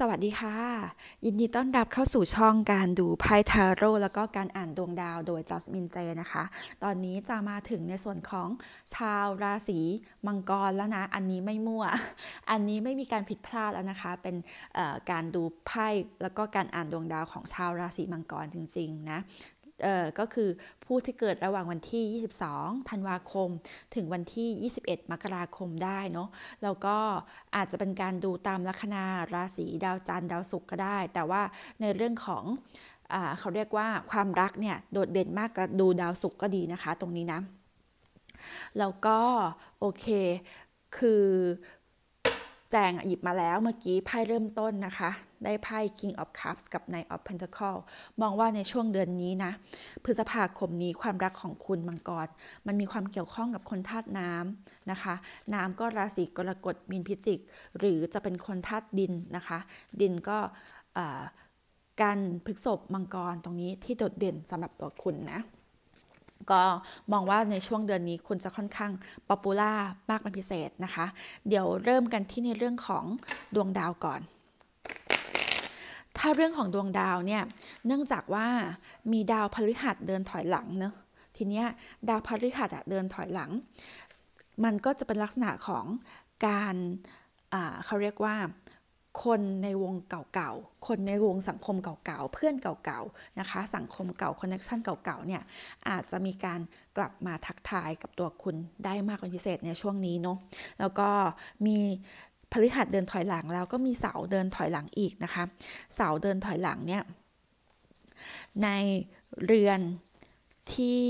สวัสดีค่ะ ยินดีต้อนรับเข้าสู่ช่องการดูไพ่ทาโร่แล้วก็การอ่านดวงดาวโดยจัสมินเจนะคะ ตอนนี้จะมาถึงในส่วนของชาวราศีมังกรแล้วนะอันนี้ไม่มั่ว อันนี้ไม่มีการผิดพลาดแล้วนะคะเป็นการดูไพ่แล้วก็การอ่านดวงดาวของชาวราศีมังกรจริงๆ นะก็คือผู้ที่เกิดระหว่างวันที่ 22 ธันวาคม ถึงวันที่ 21 มกราคมได้เนาะ แล้วก็อาจจะเป็นการดูตามลัคนาราศีดาวจันทร์ดาวศุกร์ก็ได้ แต่ว่าในเรื่องของเขาเรียกว่าความรักเนี่ย โดดเด่นมากก็ดูดาวศุกร์ก็ดีนะคะตรงนี้นะ แล้วก็ โอเคคือแจงหยิบมาแล้วเมื่อกี้ไพ่เริ่มต้นนะคะได้ไพ่ King of Cups กับ Knight of Pentacles มองว่าในช่วงเดือนนี้นะ พฤษภาคมนี้ความรักของคุณมังกร มันมีความเกี่ยวข้องกับคนธาตุน้ำนะคะ น้ำก็ราศีกรกฎ มีนพิจิก หรือจะเป็นคนธาตุดินนะคะ ดินก็การพฤกษบมังกรตรงนี้ที่โดดเด่นสำหรับตัวคุณนะ ก็มองว่าในช่วงเดือนนี้คุณจะค่อนข้างป๊อปปูล่ามากเป็นพิเศษนะคะ เดี๋ยวเริ่มกันที่ในเรื่องของดวงดาวก่อนถ้าเรื่องของดวงดาวเนี่ย เนื่องจากว่ามีดาวพฤหัสเดินถอยหลังเนะทีเนี้ยดาวพฤหัสเดินถอยหลัง มันก็จะเป็นลักษณะของการเขาเรียกว่าคนในวงเก่าๆ คนในวงสังคมเก่าๆ เพื่อนเก่าๆ นะคะ สังคมเก่าคอนเนคชันเก่าๆ เนี่ย อาจจะมีการกลับมาทักทายกับตัวคุณได้มากเป็นพิเศษในช่วงนี้เนาะ แล้วก็มีพฤหัสเดินถอยหลังแล้วก็มีเสาเดินถอยหลังอีกนะคะเสาเดินถอยหลังเนี่ย ในเรือนที่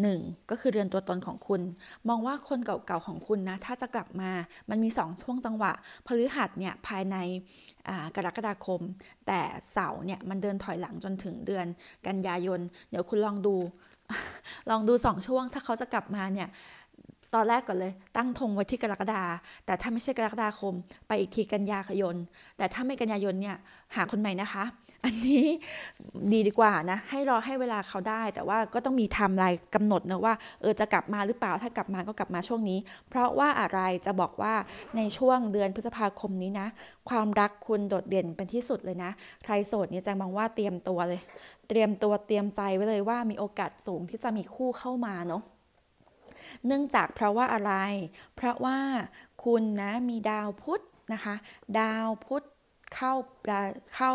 หนึ่งก็คือ เรือนตัวตนของคุณ มองว่าคนเก่าๆของคุณนะ ถ้าจะกลับมามันมีสองช่วงจังหวะพฤหัสเนี่ย ภายในกรกฎาคม แต่เสาเนี่ยมันเดินถอยหลังจนถึงเดือนกันยายน เดี๋ยวคุณลองดูลองดูสองช่วง ถ้าเขาจะกลับมาเนี่ยตอนแรกก่อนเลยตั้งธงไว้ที่กรกฎาแต่ถ้าไม่ใช่กรกฎาคม ไปอีกทีกันยายน แต่ถ้าไม่กันยายนเนี่ย หาคนใหม่นะคะ อันนี้ดีดีกว่านะ ให้รอให้เวลาเขาได้ แต่ว่าก็ต้องมีไทม์ไลน์กำหนดนะว่าเออจะกลับมาหรือเปล่าถ้ากลับมาก็กลับมาช่วงนี้ เพราะว่าอะไรจะบอกว่าในช่วงเดือนพฤษภาคมนี้นะ ความรักคุณโดดเด่นเป็นที่สุดเลยนะ ใครโสดเนี่ยแจงมองว่าเตรียมตัวเลย เตรียมตัวเตรียมใจไว้เลยว่า มีโอกาสสูงที่จะมีคู่เข้ามาเนาะเนื่องจากเพราะว่าอะไร เพราะว่าคุณนะ มีดาวพุธนะคะ ดาวพุธเข้า เข้า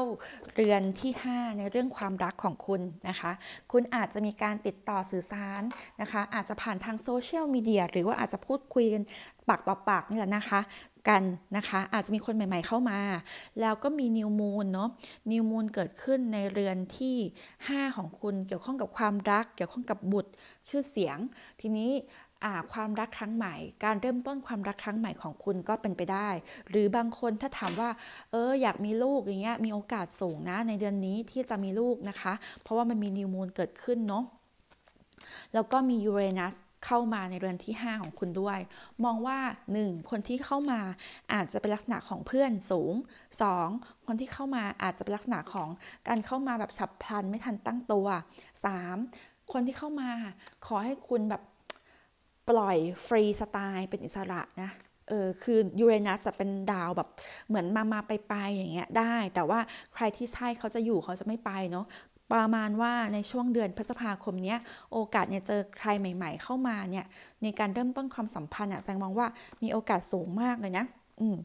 เรือนที่ 5 ในเรื่องความรักของคุณนะคะ คุณอาจจะมีการติดต่อสื่อสารนะคะ อาจจะผ่านทางโซเชียลมีเดียหรือว่าอาจจะพูดคุยกันปากต่อปากนี่แหละนะคะ กันนะคะ อาจจะมีคนใหม่ๆเข้ามา แล้วก็มีนิวมูลเนาะ นิวมูลเกิดขึ้นในเรือนที่ 5 ของคุณเกี่ยวข้องกับความรัก เกี่ยวข้องกับบุตรชื่อเสียง ทีนี้ความรักครั้งใหม่ การเริ่มต้นความรักครั้งใหม่ของคุณก็เป็นไปได้ หรือบางคนถ้าถามว่า เออ อยากมีลูกอย่างเงี้ย มีโอกาสสูงนะ ในเดือนนี้ที่จะมีลูกนะคะ เพราะว่ามันมีนิวมูลเกิดขึ้นเนาะ แล้วก็มียูเรนัสเข้ามาในเดือนที่5 ของคุณด้วย มองว่า 1. คนที่เข้ามาอาจจะเป็นลักษณะของเพื่อนสูง 2. คนที่เข้ามาอาจจะเป็นลักษณะของการเข้ามาแบบฉับพลันไม่ทันตั้งตัว 3. คนที่เข้ามาขอให้คุณแบบปล่อยฟรีสไตล์เป็นอิสระนะ เออ คือยูเรนัสเป็นดาวแบบ เหมือนมา มาไปไปอย่างเงี้ยได้ แต่ว่าใครที่ใช่เขาจะอยู่เขาจะไม่ไปเนาะ ประมาณว่าในช่วงเดือนพฤษภาคมนี้โอกาสเนี่ยเจอใครใหม่ ๆ เข้ามาเนี่ยในการเริ่มต้นความสัมพันธ์อะแสงมองว่ามีโอกาสสูงมากเลยนะอืม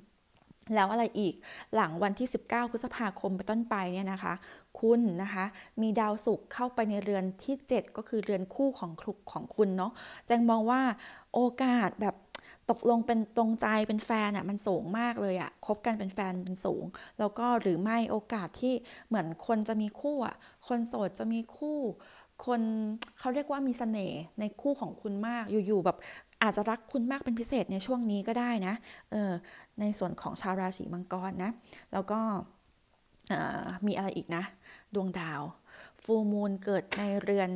แล้วอะไรอีกหลังวันที่ 19 พฤษภาคมไปต้นไปเนี่ยนะคะ คุณนะคะมีดาวศุกร์เข้าไปในเรือนที่ 7 ก็คือเรือนคู่ของครุกของคุณเนาะแจงมองว่าโอกาสแบบตกลงเป็นตรงใจเป็นแฟนอะ่ะมันสูงมากเลยอะ่ะคบกันเป็นแฟนเป็นสูง แล้วก็หรือไม่โอกาสที่เหมือนคนจะมีคู่อะ่ะคนโสดจะมีคู่ คนเขาเรียกว่ามีสเสน่ห์ในคู่ของคุณมากอยู่ๆแบบอาจจะรักคุณมากเป็นพิเศษในช่วงนี้ก็ได้นะ เออในส่วนของชาวราศีมังกรนะ แล้วก็มีอะไรอีกนะ ดวงดาว ฟูมูลเกิดในเรือน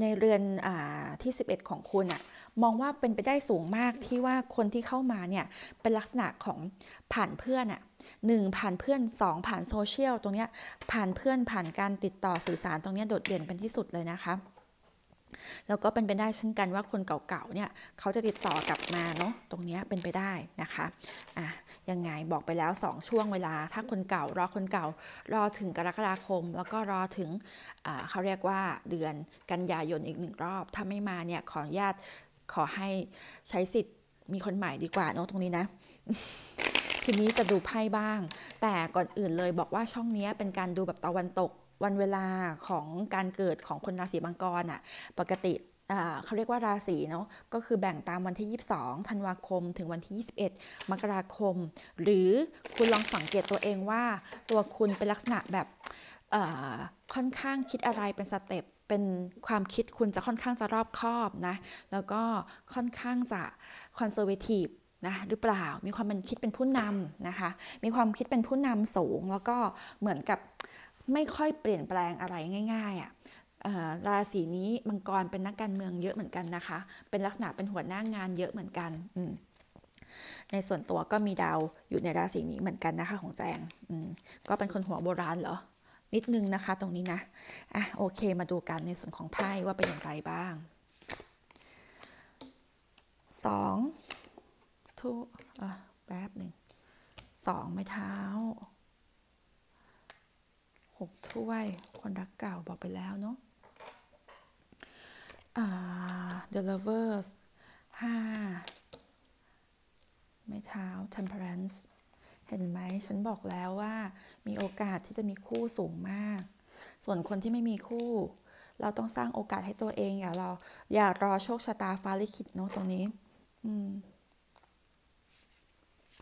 ในเรือนอที่ 11 ของคุณอะมองว่าเป็นไปได้สูงมากที่ว่าคนที่เข้ามาเนี่ย เป็นลักษณะของผ่านเพื่อนอะหนึ่งผ่านเพื่อนสองผ่านโซเชียลตรงเนี้ยผ่านเพื่อนผ่านการติดต่อสื่อสารตรงเนี้ยโดดเด่นเป็นที่สุดเลยนะคะแล้วก็เป็นไปได้เช่นกันว่าคนเก่าๆ เนี่ยเขาจะติดต่อกลับมาเนาะตรงนี้เป็นไปได้นะคะอ่ะยังไงบอกไปแล้ว2ช่วงเวลาถ้าคนเก่ารอคนเก่ารอถึงกรกฎาคม แล้วก็รอถึงเขาเรียกว่าเดือนกันยายนอีกหนึ่งรอบ ถ้าไม่มาเนี่ยขออนุญาตขอให้ใช้สิทธิ์ มีคนใหม่ดีกว่าเนาะตรงนี้นะทีนี้จะดูไพ่บ้าง แต่ก่อนอื่นเลยบอกว่าช่องนี้เป็นการดูแบบตะวันตกวันเวลาของการเกิดของคนราศีมังกรอ่ะปกติเขาเรียกว่าราศีเนาะก็คือแบ่งตามวันที่ 22 ธันวาคมถึงวันที่ 21 มกราคม หรือคุณลองสังเกตตัวเองว่า ตัวคุณเป็นลักษณะแบบค่อนข้างคิดอะไรเป็นสเต็ปเป็นความคิดคุณจะค่อนข้างจะรอบคอบนะแล้วก็ค่อนข้างจะคอนเซอร์เวทีฟนะหรือเปล่ามีความเป็นคิดเป็นผู้นำนะคะมีความคิดเป็นผู้นำสูงแล้วก็เหมือนกับไม่ค่อยเปลี่ยนแปลงอะไรง่ายๆอะ่ะราศีนี้มังกรเป็นนักการเมืองเยอะเหมือนกันนะคะ เป็นลักษณะเป็นหัวหน้างานเยอะเหมือนกัน อืในส่วนตัวก็มีดาวอยู่ในราศีนี้เหมือนกันนะคะของแจง อืก็เป็นคนหัวโบราณเหรอ นิดนึงนะคะตรงนี้นะ อ่ะ โอเคมาดูกันในส่วนของไพ่ว่าเป็นอย่างไรบ้าง สอง ทุแป๊บหนึ่ง สองไม้เท้าหกถ้วยคนรักเก่าบอกไปแล้ว เนาะ อ่า The Lovers ห้าไม้เท้า Temperance เห็นไหม ฉันบอกแล้วว่า มีโอกาสที่จะมีคู่สูงมาก ส่วนคนที่ไม่มีคู่ เราต้องสร้างโอกาสให้ตัวเอง อย่ารอ อย่ารอโชคชะตาฟ้าลิขิตเนาะตรงนี้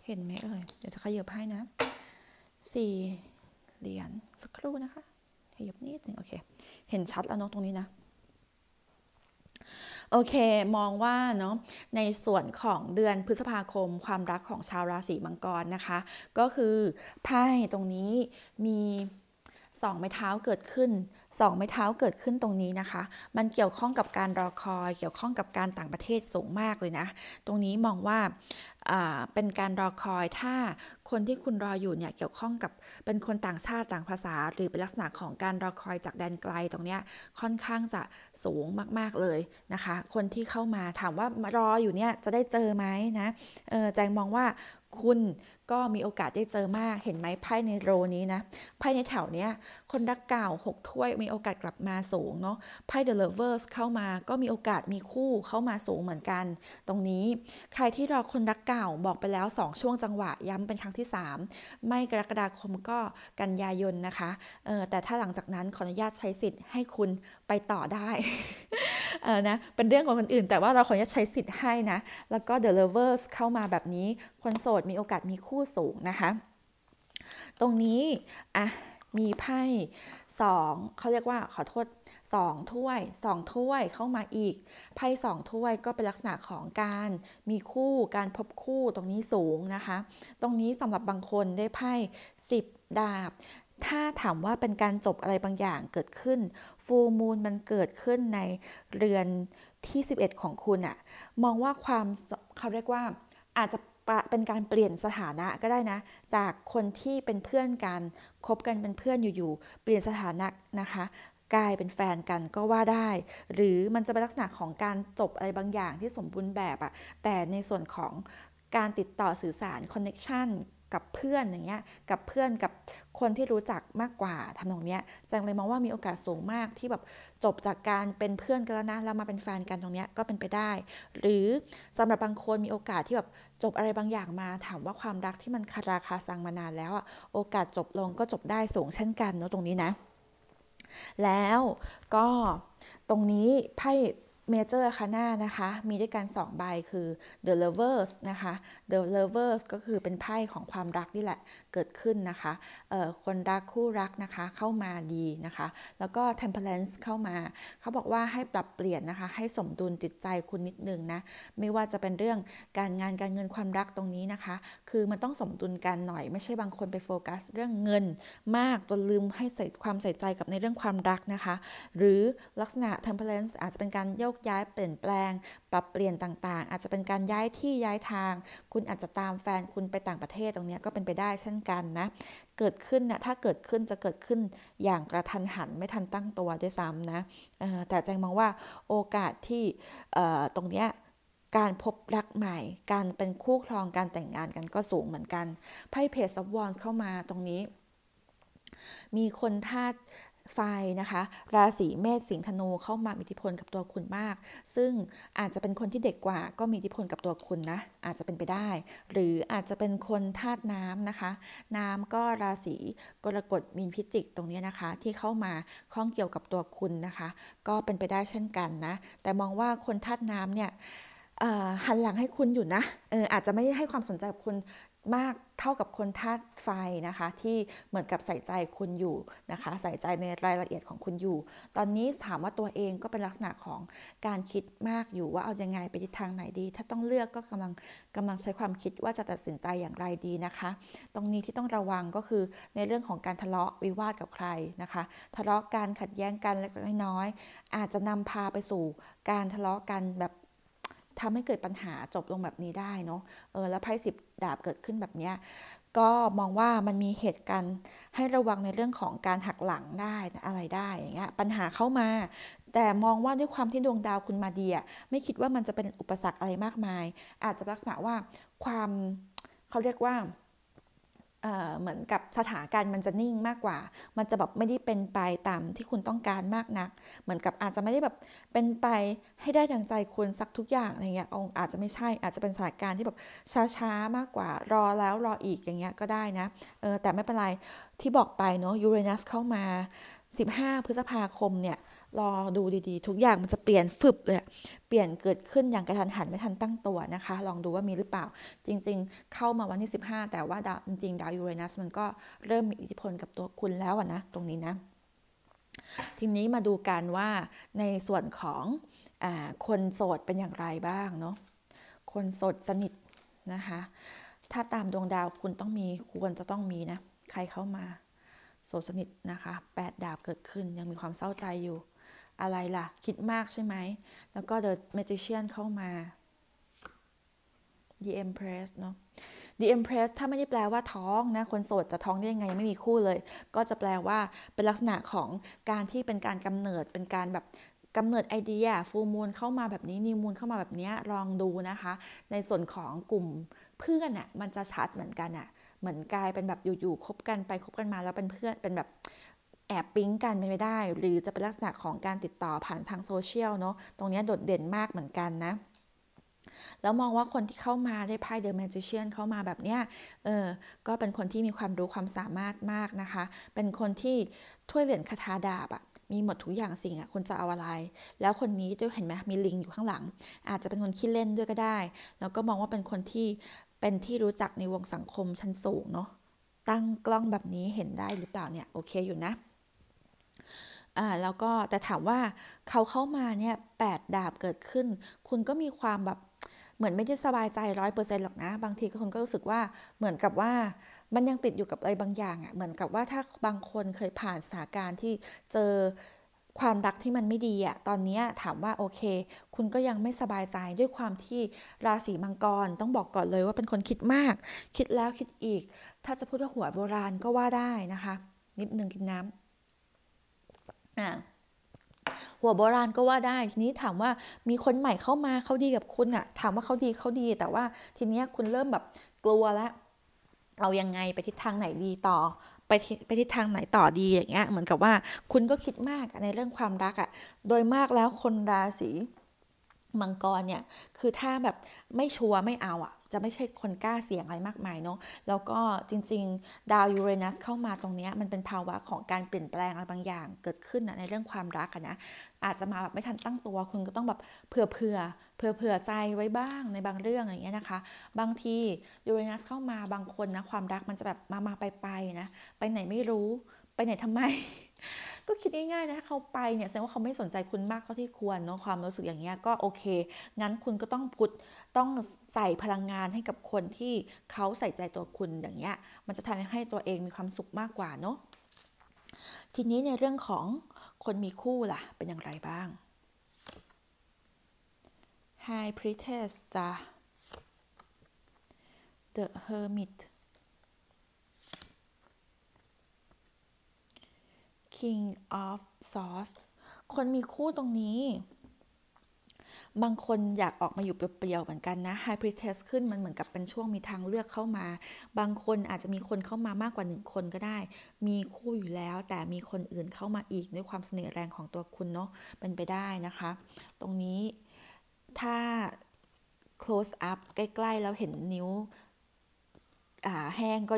เห็นไหมเอ่ย เดี๋ยวจะขยับให้นะสี่เดืียสักครู่นะคะขยับนิดหนึ่งโอเคเห็นชัดแล้วเนาะตรงนี้นะ โอเค มองว่าเนาะในส่วนของเดือนพฤษภาคม ความรักของชาวราศีมังกรนะคะ ก็คือ ไพ่ตรงนี้มีสองไม้เท้าเกิดขึ้นสองไม้เท้าเกิดขึ้นตรงนี้นะคะ มันเกี่ยวข้องกับการรอคอย เกี่ยวข้องกับการต่างประเทศสูงมากเลยนะ ตรงนี้มองว่าเป็นการรอคอย ถ้าคนที่คุณรออยู่เนี่ย เกี่ยวข้องกับเป็นคนต่างชาติต่างภาษา หรือเป็นลักษณะของการรอคอยจากแดนไกลตรงเนี้ยค่อนข้างจะสูงมาก ๆเลยนะคะ คนที่เข้ามาถามว่ารออยู่เนี่ยจะได้เจอไหมนะแจงมองว่าคุณ ก็มีโอกาสได้เจอมาก เห็นไหมไพ่ในโรนี้นะไพ่ในแถวเนี้ยคนรักเก่า 6ถ้วยมีโอกาสกลับมาสูงเนาะไพ่ The Lovers เข้ามาก็มีโอกาสมีคู่เข้ามาสูงเหมือนกัน ตรงนี้ใครที่รอคนรักเก่าบอกไปแล้ว 2 ช่วงจังหวะย้ำเป็นครั้งที่ 3 ไม่กรกฎาคมก็กันยายนนะคะเออแต่ถ้าหลังจากนั้นขออนุญาตใช้สิทธิ์ให้คุณไปต่อได้เออนะ เป็นเรื่องของคนอื่นแต่ว่าเราขอรจะใช้สิทธิ์ให้นะ แล้วก็ The Lovers เข้ามาแบบนี้ คนโสดมีโอกาสมีคู่สูงนะคะ ตรงนี้ อ่ะ มีไพ่สองเขาเรียกว่าขอโทษสองถ้วยสองถ้วยเข้ามาอีก ไพ่สองถ้วยก็เป็นลักษณะของการมีคู่การพบคู่ตรงนี้สูงนะคะ ตรงนี้สำหรับบางคนได้ไพ่สิบดาบถ้าถามว่าเป็นการจบอะไรบางอย่างเกิดขึ้นฟูมูลมันเกิดขึ้นในเรือนที่ 11 ของคุณอะมองว่าความเขาเรียกว่าอาจจะเป็นการเปลี่ยนสถานะก็ได้นะ จากคนที่เป็นเพื่อนกันคบกันเป็นเพื่อนอยู่ๆ เปลี่ยนสถานะนะคะ กลายเป็นแฟนกันก็ว่าได้ หรือมันจะเป็นลักษณะของการจบอะไรบางอย่างที่สมบูรณ์แบบอะแต่ในส่วนของการติดต่อสื่อสารคอนเน็ชันกับเพื่อนอย่างเงี้ย กับเพื่อนกับคนที่รู้จักมากกว่าทำตรงเนี้ยจังเลยมองว่ามีโอกาสสูงมากที่แบบจบจากการเป็นเพื่อนกันแล้วนะแล้วมาเป็นแฟนกันตรงเนี้ยก็เป็นไปได้ หรือสำหรับบางคนมีโอกาสที่แบบจบอะไรบางอย่างมาถามว่าความรักที่มันคาราคาซังมานานแล้วอ่ะ โอกาสจบลงก็จบได้สูงเช่นกันเนาะตรงนี้นะ แล้วก็ตรงนี้ไพ่เมเจอร์คาน่านะคะ มีด้วยกัน2ใบคือ The Lovers นะคะ The Lovers ก็คือเป็นไพ่ของความรักนี่แหละเกิดขึ้นนะคะคนรักคู่รักนะคะเข้ามาดีนะคะ แล้วก็ Temperance เข้ามาเขาบอกว่าให้ปรับเปลี่ยนนะคะ ให้สมดุลจิตใจคุณนิดนึงนะ ไม่ว่าจะเป็นเรื่องการงานการเงินความรักตรงนี้นะคะ คือมันต้องสมดุลกันหน่อยไม่ใช่บางคนไปโฟกัสเรื่องเงินมากจนลืมให้ใส่ความใส่ใจกับในเรื่องความรักนะคะ หรือลักษณะ Temperance อาจจะเป็นการโยกกย้ายเปลี่ยนแปลงปรับเปลี่ยนต่างๆ อาจจะเป็นการย้ายที่ย้ายทาง คุณอาจจะตามแฟนคุณไปต่างประเทศตรงนี้ก็เป็นไปได้เช่นกันนะเกิดขึ้นนะถ้าเกิดขึ้นจะเกิดขึ้นอย่างกระทันหันไม่ทันตั้งตัวด้วยซ้ำนะแต่แจงมองว่าโอกาสที่ตรงเนี้ยการพบรักใหม่การเป็นคู่ครองการแต่งงานกันก็สูงเหมือนกันไพ่เพจซับวอนเข้ามาตรงนี้ มีคนธาตไฟนะคะราศีเมษสิงห์ธนูเข้ามามีอิทธิพลกับตัวคุณมาก ซึ่งอาจจะเป็นคนที่เด็กกว่าก็มีอิทธิพลกับตัวคุณนะ อาจจะเป็นไปได้ หรืออาจจะเป็นคนธาตุน้ำนะคะ น้ำก็ราศีกรกฎมีนพิจิกตรงนี้นะคะที่เข้ามาข้องเกี่ยวกับตัวคุณนะคะก็เป็นไปได้เช่นกันนะแต่มองว่าคนธาตุน้ำเนี่ยหันหลังให้คุณอยู่นะอออาจจะไม่ให้ความสนใจกับคุณมากเท่ากับคนธาตุไฟนะคะที่เหมือนกับใส่ใจคุณอยู่นะคะ ใส่ใจในรายละเอียดของคุณอยู่ตอนนี้ถามว่าตัวเองก็เป็นลักษณะของการคิดมากอยู่ว่าเอาอยังไงไปทิศทางไหนดี ถ้าต้องเลือกก็กำลังกำลังใช้ความคิดว่าจะตัดสินใจอย่างไรดีนะคะ ตรงนี้ที่ต้องระวังก็คือในเรื่องของการทะเลาะวิวาทกับใครนะคะ ทะเลาะกันขัดแย้งกันเล็กน้อย อาจจะนำพาไปสู่การทะเลาะกันแบบทำให้เกิดปัญหาจบลงแบบนี้ได้เนาะ เออ แล้วไพ่สิบดาบเกิดขึ้นแบบเนี้ย ก็มองว่ามันมีเหตุการณ์ให้ระวังในเรื่องของการหักหลังได้อะไรได้ อย่างเงี้ย ปัญหาเข้ามา แต่มองว่าด้วยความที่ดวงดาวคุณมาเดียไม่คิดว่ามันจะเป็นอุปสรรคอะไรมากมาย อาจจะลักษณะว่าความเขาเรียกว่าเหมือนกับสถานการณ์มันจะนิ่งมากกว่า มันจะแบบไม่ได้เป็นไปตามที่คุณต้องการมากนัก เหมือนกับอาจจะไม่ได้แบบเป็นไปให้ได้ดังใจคุณสักทุกอย่างอะไรเงี้ยองอาจจะไม่ใช่อาจจะเป็นสถานการณ์ที่แบบช้าๆมากกว่า รอแล้วรออีกอย่างเงี้ยก็ได้นะเออแต่ไม่เป็นไรที่บอกไปเนาะยูเรนัสเข้ามา 15 พฤษภาคมเนี่ยรอดูดีๆ ทุกอย่างมันจะเปลี่ยนฝึบเลยเปลี่ยนเกิดขึ้นอย่างกระทันหันไม่ทันตั้งตัวนะคะลองดูว่ามีหรือเปล่าจริงๆเข้ามาวันที่ 15 แต่ว่าดาวจริงๆดาวยูเรนัสมันก็เริ่มมีอิทธิพลกับตัวคุณแล้วนะตรงนี้นะ ทีนี้มาดูกันว่าในส่วนของอคนโสดเป็นอย่างไรบ้างเนาะคนโสดสนิทนะคะถ้าตามดวงดาวคุณต้องมี ควรจะต้องมีนะใครเข้ามาโสดสนิทนะคะแปดดาวเกิดขึ้นยังมีความเศร้าใจอยู่อะไรล่ะ คิดมากใช่ไหม แล้วก็ The Magician เข้ามา The Empress เนาะ The Empress ถ้าไม่ได้แปลว่าท้องนะคนโสดจะท้องได้ยังไงไม่มีคู่เลย ก็จะแปลว่าเป็นลักษณะของการที่เป็นการกำเนิดเป็นการแบบกำเนิดไอเดียฟูมูลเข้ามาแบบนี้นิวมูลเข้ามาแบบนี้ลองดูนะคะ ในส่วนของกลุ่มเพื่อนอะ่ะมันจะชัดเหมือนกันอะ่ะเหมือนกลายเป็นแบบอยู่ๆคบกันไปคบกันมาแล้วเป็นเพื่อนเป็นแบบแอบปิ๊งกันไม่ไได้หรือจะเป็นลักษณะของการติดต่อผ่านทางโซเชียลเนาะ ตรงนี้โดดเด่นมากเหมือนกันนะ แล้วมองว่าคนที่เข้ามาได้ไพ่เดอะแมจิเชียนเข้ามาแบบเนี้ย เออ ก็เป็นคนที่มีความรู้ความสามารถมากนะคะ เป็นคนที่ถ้วยเหรียญคาถาดาบอะมีหมดทุกอย่างสิ่งอะคุณจะเอาอะไรแล้วคนนี้ด้วยเห็นไหมมีลิงอยู่ข้างหลัง อาจจะเป็นคนขี้เล่นด้วยก็ได้ แล้วก็มองว่าเป็นคนที่เป็นที่รู้จักในวงสังคมชั้นสูงเนาะ ตั้งกล้องแบบนี้เห็นได้หรือเปล่าเนี่ย โอเคอยู่นะอ่าแล้วก็แต่ถามว่าเขาเข้ามาเนี่ยแปดดาบเกิดขึ้น คุณก็มีความแบบเหมือนไม่ได้สบายใจร้อยเปอร์เซ็นต์หรอกนะบางทีคนก็รู้สึกว่าเหมือนกับว่ามันยังติดอยู่กับอะไรบางอย่างอะ่ะเหมือนกับว่าถ้าบางคนเคยผ่านสถานการณ์ที่เจอความรักที่มันไม่ดีอะ่ะตอนนี้ถามว่าโอเค คุณก็ยังไม่สบายใจด้วยความที่ราศีมังกรต้องบอกก่อนเลยว่าเป็นคนคิดมาก คิดแล้วคิดอีก ถ้าจะพูดว่าหัวโบราณก็ว่าได้นะคะนิดนึงกินน้ำนะหัวโบราณก็ว่าได้ ทีนี้ถามว่ามีคนใหม่เข้ามาเขาดีกับคุณอะถามว่าเขาดีเขาดีแต่ว่าทีนี้คุณเริ่มแบบกลัวแล้วเอายังไงไปทิศทางไหนดีต่อ ไปไปทิศทางไหนต่อดีอย่างเงี้ยเหมือนกับว่าคุณก็คิดมากในเรื่องความรักอะ่ะโดยมากแล้วคนราศีมังกร เนี่ย คือถ้าแบบไม่ชัวร์ไม่เอาอ่ะ จะไม่ใช่คนกล้าเสี่ยงอะไรมากมายเนาะแล้วก็จริง ๆดาวยูเรนัสเข้ามาตรงนี้มันเป็นภาวะของการเปลี่ยนแปลงอะไรบางอย่างเกิดขึ้นนะในเรื่องความรักนะ อาจจะมาแบบไม่ทันตั้งตัวคุณก็ต้องแบบเผื่อเผื่อเผื่อเผื่อใจไว้บ้างในบางเรื่องอย่างเงี้ยนะคะ บางทียูเรนัสเข้ามาบางคนนะความรักมันจะแบบมามาไปไปนะไปไหนไม่รู้ไปไหนทำไม ก็คิดง่ายๆนะถ้าเขาไปเนี่ยแสดงว่าเขาไม่สนใจคุณมากเท่าที่ควรเนาะความรู้สึกอย่างเงี้ยก็โอเค งั้นคุณก็ต้องพุทต้องใส่พลังงานให้กับคนที่เขาใส่ใจตัวคุณอย่างเงี้ย มันจะทำให้ตัวเองมีความสุขมากกว่าเนาะ ทีนี้ในเรื่องของคนมีคู่ล่ะ เป็นอย่างไรบ้าง High Priestess จ้ะ The Hermit king of sauce คนมีคู่ตรงนี้ บางคนอยากออกมาอยู่เปรียวๆ เหมือนกันนะ high pretest ขึ้น มันเหมือนกับเป็นช่วงมีทางเลือกเข้ามา บางคนอาจจะมีคนเข้ามามากกว่าหนึ่งคนก็ได้ มีคู่อยู่แล้วแต่มีคนอื่นเข้ามาอีกด้วยความเสน่ห์แรงของตัวคุณเนาะเป็นไปได้นะคะ ตรงนี้ถ้า close up ใกล้ๆ แล้วเห็นนิ้วแห้งก็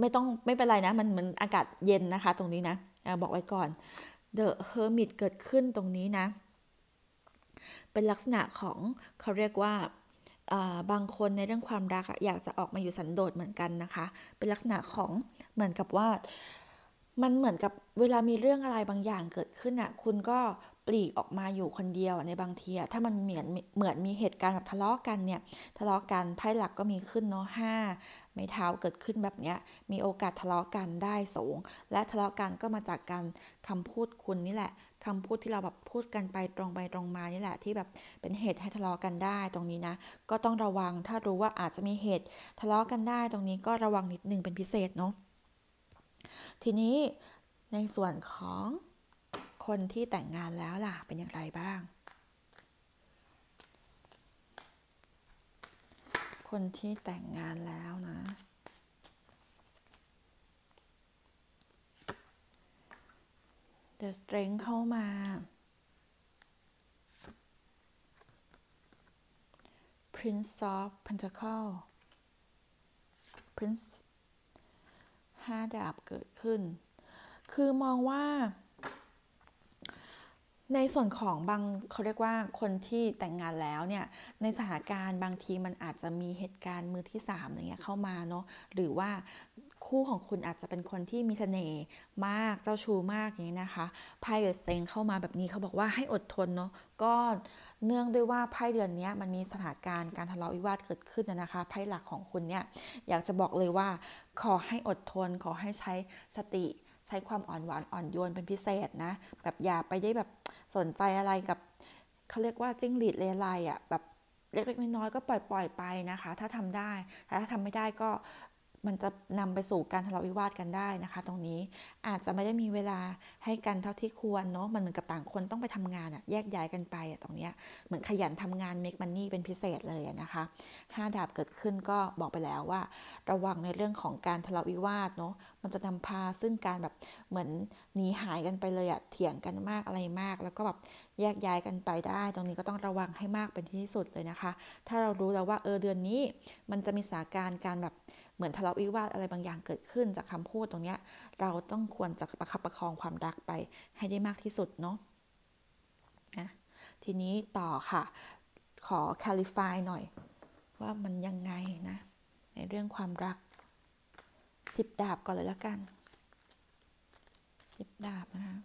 ไม่ต้องไม่เป็นไรนะมันมันอากาศเย็นนะคะตรงนี้นะบอกไว้ก่อน The Hermit เกิดขึ้นตรงนี้นะเป็นลักษณะของเขาเรียกว่าบางคนในเรื่องความรัก อยากจะออกมาอยู่สันโดษเหมือนกันนะคะ เป็นลักษณะของเหมือนกับว่ามันเหมือนกับเวลามีเรื่องอะไรบางอย่างเกิดขึ้นอ่ะคุณก็ปลีกออกมาอยู่คนเดียวในบางทีอ่ะถ้ามันเหมือนเหมือนมีเหตุการณ์แบบทะเลาะกันเนี่ยทะเลาะกันไพ่หลักก็มีขึ้นเนาะห้าไม้เท้าเกิดขึ้นแบบนี้ มีโอกาสทะเลาะกันได้สูง และทะเลาะกันก็มาจากการคำพูดคุณนี่แหละคำพูดที่เราแบบพูดกันไปตรงไปตรงมานี่แหละที่แบบเป็นเหตุให้ทะเลาะกันได้ตรงนี้นะ ก็ต้องระวัง ถ้ารู้ว่าอาจจะมีเหตุ ทะเลาะกันได้ตรงนี้ก็ระวังนิดนึงเป็นพิเศษเนาะ ทีนี้ในส่วนของคนที่แต่งงานแล้วล่ะ เป็นอย่างไรบ้างคนที่แต่งงานแล้วนะเดอะสตริงเข้ามา Prince of Pentacle Prince ห้าดาบเกิดขึ้น คือมองว่าในส่วนของบางเขาเรียกว่าคนที่แต่งงานแล้วเนี่ยในสถานการณ์บางทีมันอาจจะมีเหตุการณ์มือที่3ามอย่างเงี้ยเข้ามาเนาะหรือว่าคู่ของคุณอาจจะเป็นคนที่มีเสน่ห์มากเจ้าชู้มากอย่างนี้นะคะไพ่เดือดเซงเข้ามาแบบนี้เขาบอกว่าให้อดทนเนาะก็เนื่องด้วยว่าไพ่เดือนนี้มันมีสถานการณ์การทะเลาะวิวาทเกิดขึ้นนะคะไพ่หลักของคุณเนี่ยอยากจะบอกเลยว่า ขอให้อดทน ขอให้ใช้สติใช้ความอ่อนหวานอ่อนโยนเป็นพิเศษนะแบบอย่าไปได้แบบสนใจอะไรกับเขาเรียกว่าจิ้งหรีดเลไลอ่ะ แบบเล็กๆน้อยๆก็ปล่อยๆไปนะคะ ถ้าทำได้แต่ถ้าทำไม่ได้ก็มันจะนำไปสู่การทะเลาะวิวาทกันได้นะคะ ตรงนี้อาจจะไม่ได้มีเวลาให้กัน เท่าที่ควรเนาะมันเหมือนกับ ต่าง คนต้องไปทำงานอะแยกย้ายกันไปอะตรงเนี้ยเหมือนขยันทำงานเมกมันนี่เป็นพิเศษเลยนะคะห้าดาบเกิดขึ้นก็บอกไปแล้วว่า ระวังในเรื่องของการทะเลาะวิวาทเนาะมันจะนำพาซึ่งการแบบเหมือนหนีหายกันไปเลยอะเถียงกันมากอะไรมาก แล้วก็แบบแยกย้ายกันไปได้ ตรงนี้ก็ต้องระวังให้มากเป็นที่สุดเลยนะคะ ถ้าเรารู้แล้วว่าเออเดือนนี้ มันจะมีสาการการแบบเหมือนทะเลาะวิวาทอะไรบางอย่างเกิดขึ้นจากคำพูดตรงเนี้ย เราต้องควรจะประคับประคองความรักไป ให้ได้มากที่สุดเนาะนะ ทีนี้ต่อค่ะ ขอ clarify หน่อย ว่ามันยังไงนะ ในเรื่องความรัก สิบดาบก่อนเลยละกัน สิบดาบนะคะ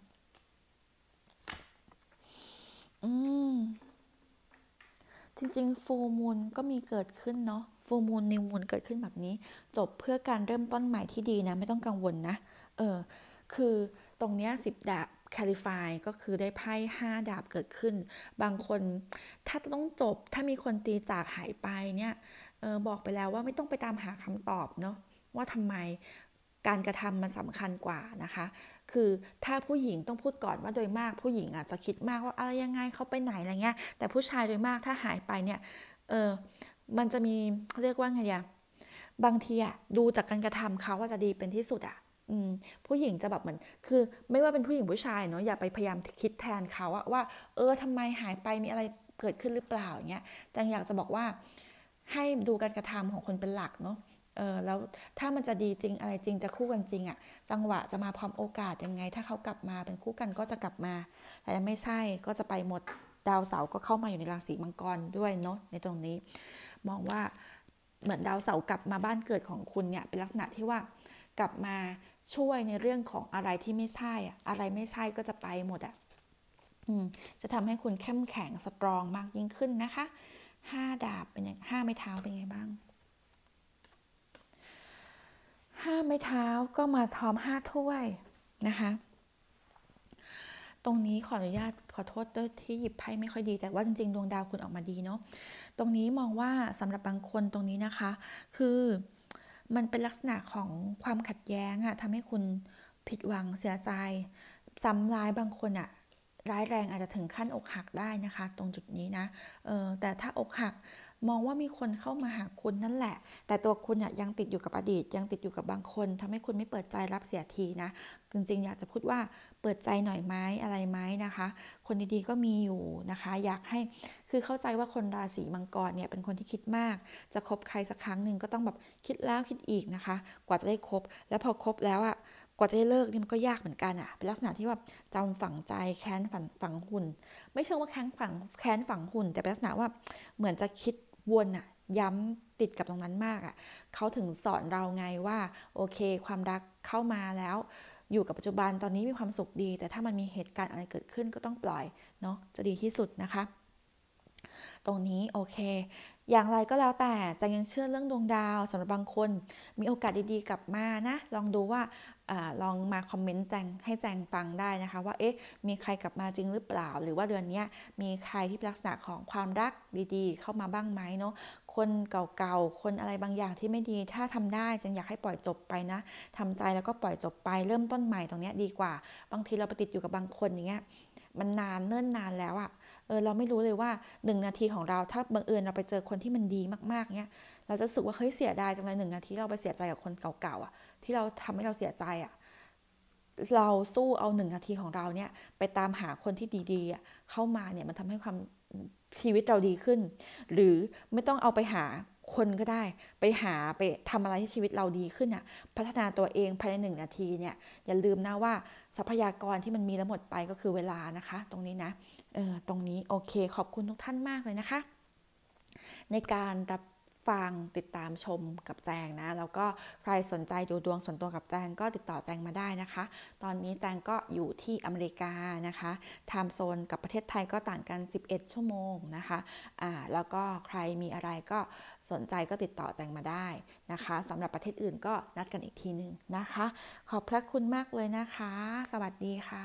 อืม จริงๆ ฟูมูลก็มีเกิดขึ้นเนาะฟูมูลนิวมูลเกิดขึ้นแบบนี้ จบเพื่อการเริ่มต้นใหม่ที่ดีนะ ไม่ต้องกังวลนะ เออคือตรงเนี้ยสิบดาบคลิฟายก็คือได้ไพ่ห้าดาบเกิดขึ้น บางคนถ้าต้องจบถ้ามีคนตีจากหายไปเนี่ยออบอกไปแล้วว่าไม่ต้องไปตามหาคำตอบเนาะว่าทำไมการกระทำมันสำคัญกว่านะคะ คือถ้าผู้หญิงต้องพูดก่อนว่าโดยมากผู้หญิงอาจจะคิดมากว่าอะไรยังไง เขาไปไหนอะไรเงี้ย แต่ผู้ชายโดยมากถ้าหายไปเนี่ยเออมันจะมีเรียกว่าไงเนี่ยบางทีอะดูจากการกระทำเขาว่าจะดีเป็นที่สุดอะผู้หญิงจะแบบเหมือน คือ ไม่ว่าเป็นผู้หญิงผู้ชายเนาะ อย่าไปพยายามคิดแทนเขาว่า เออทำไมหายไป มีอะไรเกิดขึ้นหรือเปล่าอย่างเงี้ย แต่อยากจะบอกว่า ให้ดูการกระทำของคนเป็นหลักเนาะ เออ แล้วถ้ามันจะดีจริง อะไรจริง จะคู่กันจริงอะจังหวะจะมาพร้อมโอกาสยังไง ถ้าเขากลับมาเป็นคู่กันก็จะกลับมา แต่ไม่ใช่ก็จะไปหมด ดาวเสาร์ก็เข้ามาอยู่ในราศีมังกรด้วยเนาะ ในตรงนี้มองว่าเหมือนดาวเสาร์กลับมาบ้านเกิดของคุณเนี่ย เป็นลักษณะที่ว่ากลับมาช่วยในเรื่องของอะไรที่ไม่ใช่ อะอะไรไม่ใช่ก็จะไปหมดอะจะทำให้คุณเข้มแข็งสตรองมากยิ่งขึ้นนะคะห้าดาบเป็นยังห้าไม้เท้าเป็นไง บ้างห้าไม้เท้าก็มาทอมห้าถ้วยนะคะตรงนี้ขออนุญาตขอโทษด้วยที่หยิบไพ่ไม่ค่อยดีแต่ว่าจริงๆดวงดาวคุณออกมาดีเนาะตรงนี้มองว่าสำหรับบางคนตรงนี้นะคะ คือมันเป็นลักษณะของความขัดแย้งอะทำให้คุณผิดหวังเสียใจซ้ำร้ายบางคนอะร้ายแรงอาจจะถึงขั้นอกหักได้นะคะ ตรงจุดนี้นะเออแต่ถ้าอกหักมองว่ามีคนเข้ามาหาคุณนั่นแหละ แต่ตัวคุณเนี่ยยังติดอยู่กับอดีต ยังติดอยู่กับบางคน ทำให้คุณไม่เปิดใจรับเสียทีนะ จริงๆอยากจะพูดว่าเปิดใจหน่อยไหมอะไรไหมนะคะ คนดีๆก็มีอยู่นะคะ อยากให้คือเข้าใจว่าคนราศีมังกรเนี่ยเป็นคนที่คิดมาก จะคบใครสักครั้งหนึ่งก็ต้องแบบคิดแล้วคิดอีกนะคะ กว่าจะได้คบแล้วพอคบแล้วอะ่ะกว่าจะได้เลิกนี่มันก็ยากเหมือนกันอะ่ะเป็นลักษณะที่ว่าจำฝังใจแค้นฝังฝังหุ่นไม่เชิงว่าแค้นฝังแค้นฝังหุ่นแต่เป็นลักษณะว่าเหมือนจะคิดวนอะย้ำติดกับตรงนั้นมากอะเขาถึงสอนเราไงว่าโอเคความรักเข้ามาแล้ว อยู่กับปัจจุบันตอนนี้มีความสุขดี แต่ถ้ามันมีเหตุการณ์อะไรเกิดขึ้นก็ต้องปล่อยเนาะจะดีที่สุดนะคะ ตรงนี้โอเคอย่างไรก็แล้วแต่จังยังเชื่อเรื่องดวงดาวสำหรับบางคน มีโอกาสดีๆกลับมานะ ลองดูว่าอลองมาคอมเมนต์แจงให้แจงฟังได้นะคะว่าเอ๊ะมีใครกลับมาจริงหรือเปล่า หรือว่าเดือนนี้มีใครที่ลักษณะของความรักดีๆ เข้ามาบ้างไหมเนาะคนเก่าๆคนอะไรบางอย่างที่ไม่ดีถ้าทำได้จังอยากให้ปล่อยจบไปนะ ทำใจแล้วก็ปล่อยจบไปเริ่มต้นใหม่ตรงนี้ดีกว่า บางทีเราไปติดอยู่กับบางคนอย่างเงี้ยมันนานเนิ่นนานแล้วอะเออเราไม่รู้เลยว่าหนาทีของเราถ้าบังเอิญเราไปเจอคนที่มันดีมากๆเนี่ยเราจะรู้สึกว่าเฮ้ยเสียดายจังเลยหนึ่งนาทีเราไปเสียใจกับคนเก่าๆอ่ะ ที่เราทำให้เราเสียใจอ่ะเราสู้เอาหนึ่งนาทีของเราเนี่ยไปตามหาคนที่ดีๆเข้ามาเนี่ยมันทำให้ความชีวิตเราดีขึ้น หรือไม่ต้องเอาไปหาคนก็ได้ไปหาไปทำอะไร ให้ ชีวิตเราดีขึ้นอ่ะ พัฒนาตัวเองภายในหนึ่งนาที เนี่ย อย่าลืมนะว่าทรัพยากรที่มันมีแล้วหมดไปก็คือเวลานะคะ ตรงนี้นะเออตรงนี้โอเคขอบคุณทุกท่านมากเลยนะคะ ในการรับฟัง ติดตามชมกับแจงนะแล้วก็ใครสนใจดูดวงส่วนตัวกับแจงก็ติดต่อแจงมาได้นะคะ ตอนนี้แจงก็อยู่ที่อเมริกานะคะไทม์โซนกับประเทศไทยก็ต่างกัน 11 ชั่วโมงนะคะอ่าแล้วก็ใครมีอะไรก็สนใจก็ติดต่อแจงมาได้นะคะสำหรับประเทศอื่นก็นัดกันอีกทีหนึ่งนะคะ ขอบพระคุณมากเลยนะคะ สวัสดีค่ะ